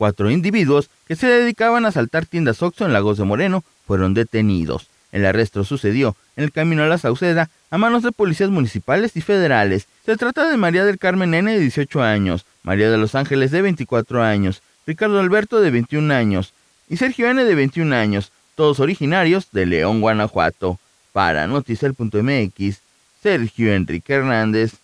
Cuatro individuos que se dedicaban a saltar tiendas Oxxo en Lagos de Moreno fueron detenidos. El arresto sucedió en el camino a la Sauceda a manos de policías municipales y federales. Se trata de María del Carmen N de 18 años, María de los Ángeles de 24 años, Ricardo Alberto de 21 años y Sergio N de 21 años, todos originarios de León, Guanajuato. Para Noticel.mx, Sergio Enrique Hernández.